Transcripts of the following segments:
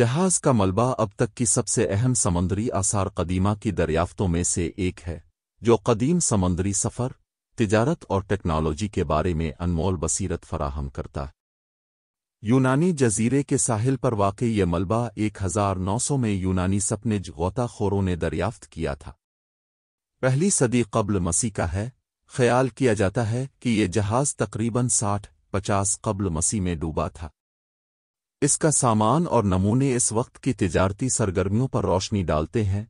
जहाज का मलबा अब तक की सबसे अहम समंदरी आसार कदीमा की दरियाफ्तों में से एक है जो कदीम समंदरी सफ़र तिजारत और टेक्नोलॉजी के बारे में अनमोल बसीरत फराहम करता है यूनानी जजीरे के साहिल पर वाकई ये मलबा 1900 में यूनानी सपनेज गोताखोरों ने दरियाफ्त किया था पहली सदी कबल मसीह का है ख्याल किया जाता है कि ये जहाज़ तकरीबन 60-50 कबल मसीह में डूबा था इसका सामान और नमूने इस वक्त की तजारती सरगर्मियों पर रोशनी डालते हैं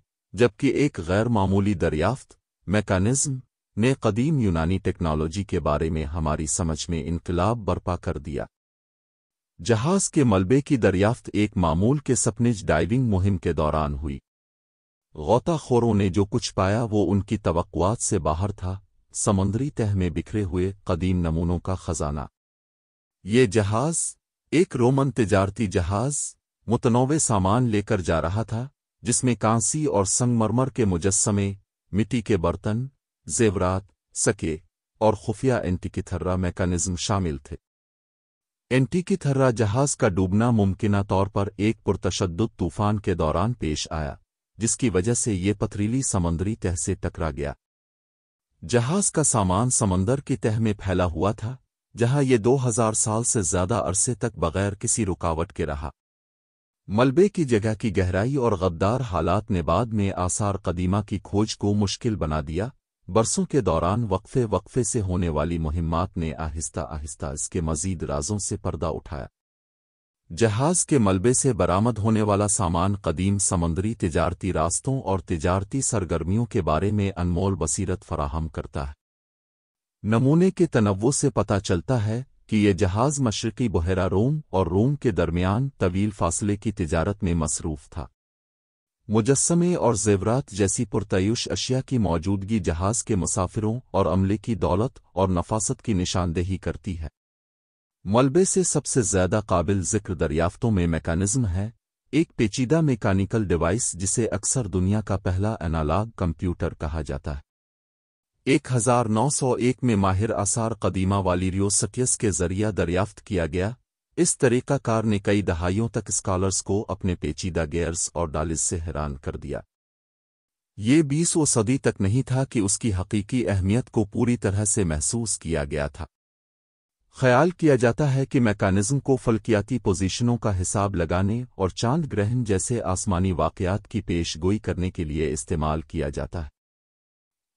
जबकि एक गैर मामूली दरियाफ्त मैकानिज्म ने कदीम यूनानी टेक्नोलॉजी के बारे में हमारी समझ में इनकलाब बर्पा कर दिया जहाज के मलबे की दरियाफ्त एक मामूल के सपनेज डाइविंग मुहिम के दौरान हुई गौताखोरों ने जो कुछ पाया वो उनकी तवक्वात से बाहर था समुद्री तह में बिखरे हुए कदीम नमूनों का खजाना ये जहाज एक रोमन तिजारती जहाज मुतनवे सामान लेकर जा रहा था जिसमें कांसी और संगमरमर के मुजस्मे मिट्टी के बर्तन जेवरात सके और खुफिया एंटीकिथर्रा मैकानिज्म शामिल थे एंटीकिथर्रा जहाज का डूबना मुमकिन तौर पर एक पुरतशद तूफान के दौरान पेश आया जिसकी वजह से ये पथरीली समंदरी तह से टकरा गया जहाज का सामान समंदर की तह में फैला हुआ था जहां ये 2000 साल से ज्यादा अरसे तक बगैर किसी रुकावट के रहा मलबे की जगह की गहराई और गद्दार हालात ने बाद में आसार कदीमा की खोज को मुश्किल बना दिया बरसों के दौरान वक्फे वक्फे से होने वाली मुहिमात ने आहिस्ता आहिस्ता इसके मजीद राजों से पर्दा उठाया जहाज के मलबे से बरामद होने वाला सामान कदीम समंदरी तिजारती रास्तों और तिजारती सरगर्मियों के बारे में अनमोल बसीरत फराहम करता है नमूने के तनवो से पता चलता है कि ये जहाज़ मशरकी बहरा रोम और रोम के दरमियान तवील फासले की तिजारत में मसरूफ था मुजस्मे और जेवरात जैसी पुरतयुश अशिया की मौजूदगी जहाज़ के मुसाफिरों और अमले की दौलत और नफासत की निशानदेही करती है मलबे से सबसे ज़्यादा काबिल जिक्र दरियाफ्तों में मेकानिज़्म है एक पेचीदा मेकानिकल डिवाइस जिसे अक्सर दुनिया का पहला एनालाग कंप्यूटर कहा जाता है 1901 में माहिर आसार कदीमा वाली सकियस के जरिया दरियाफ्त किया गया इस तरीक़ाकार ने कई दहाइयों तक स्कॉलर्स को अपने पेचीदा गेयर्स और डालिस से हैरान कर दिया ये बीसवीं सदी तक नहीं था कि उसकी हकीकी अहमियत को पूरी तरह से महसूस किया गया था ख्याल किया जाता है कि मैकानिज्म को फलकियाती पोजीशनों का हिसाब लगाने और चांद ग्रहण जैसे आसमानी वाकयात की पेशगोई करने के लिए इस्तेमाल किया जाता है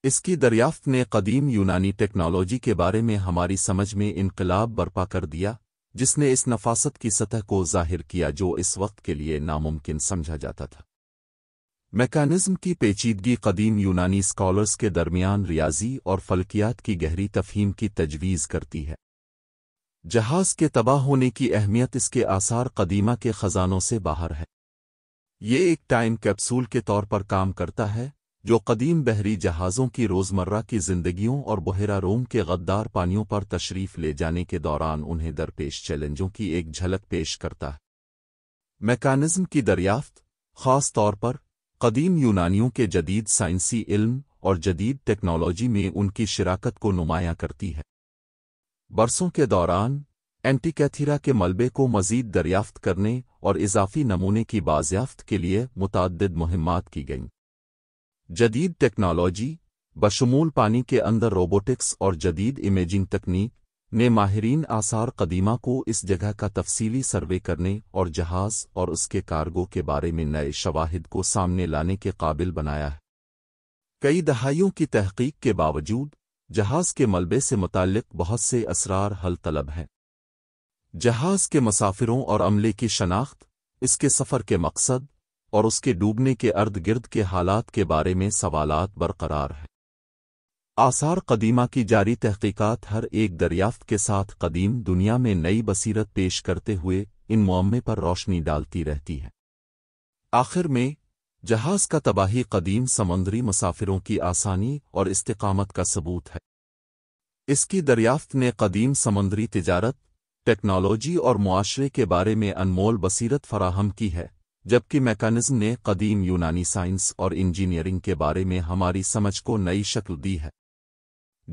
इसकी दरियाफ्त ने कदीम यूनानी टेक्नोलॉजी के बारे में हमारी समझ में इनकलाब बर्पा कर दिया जिसने इस नफासत की सतह को जाहिर किया जो इस वक्त के लिए नामुमकिन समझा जाता था मैकानिज्म की पेचीदगी कदीम यूनानी स्कॉलर्स के दरमियान रियाजी और फलकियात की गहरी तफहीम की तजवीज़ करती है जहाज के तबाह होने की अहमियत इसके आसार कदीमा के ख़जानों से बाहर है ये एक टाइम कैप्सूल के तौर पर काम करता है जो कदीम बहरी जहाज़ों की रोज़मर्रा की जिंदगियों और बहरा रोम के गद्दार पानियों पर तशरीफ़ ले जाने के दौरान उन्हें दरपेश चैलेंजों की एक झलक पेश करता है मैकानिज़्म की दरियाफ्त ख़ास तौर पर कदीम यूनानियों के जदीद साइंसी इल्म और जदीद टेक्नोलॉजी में उनकी शराकत को नुमाया करती है बरसों के दौरान एंटीकैथीरा के मलबे को मजीद दरियाफ्त करने और इजाफी नमूने की बाजियाफ्त के लिए मुतद मुहिमात की गईं जदीद टेक्नोलॉजी बशमूल पानी के अंदर रोबोटिक्स और जदीद इमेजिंग तकनीक ने माहरीन आसार कदीमा को इस जगह का तफसीली सर्वे करने और जहाज और उसके कार्गो के बारे में नए शवाहिद को सामने लाने के काबिल बनाया है कई दहाइयों की तहकीक के बावजूद जहाज के मलबे से मुतक बहुत से असरार हल तलब हैं जहाज के मुसाफिरों और अमले की शनाख्त इसके सफ़र के मकसद और उसके डूबने के अर्द गिर्द के हालात के बारे में सवालत बरकरार हैं आसार कदीमा की जारी तहकीकत हर एक दरियाफ्त के साथ कदीम दुनिया में नई बसीरत पेश करते हुए इन मामले पर रोशनी डालती रहती है आखिर में जहाज का तबाही कदीम समंदरी मुसाफिरों की आसानी और इस्तकामत का सबूत है इसकी दरियाफ्त ने कदीम समंदरी तिजारत टेक्नोलॉजी और मुआरे के बारे में अनमोल बसीरत फराहम की है जबकि मैकेनिज्म ने कदीम यूनानी साइंस और इंजीनियरिंग के बारे में हमारी समझ को नई शक्ल दी है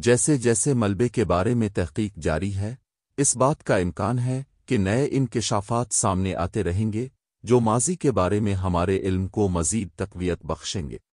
जैसे जैसे मलबे के बारे में तहकीक जारी है इस बात का इम्कान है कि नए इनकशाफात सामने आते रहेंगे जो माजी के बारे में हमारे इल्म को मजीद तकवीत बख्शेंगे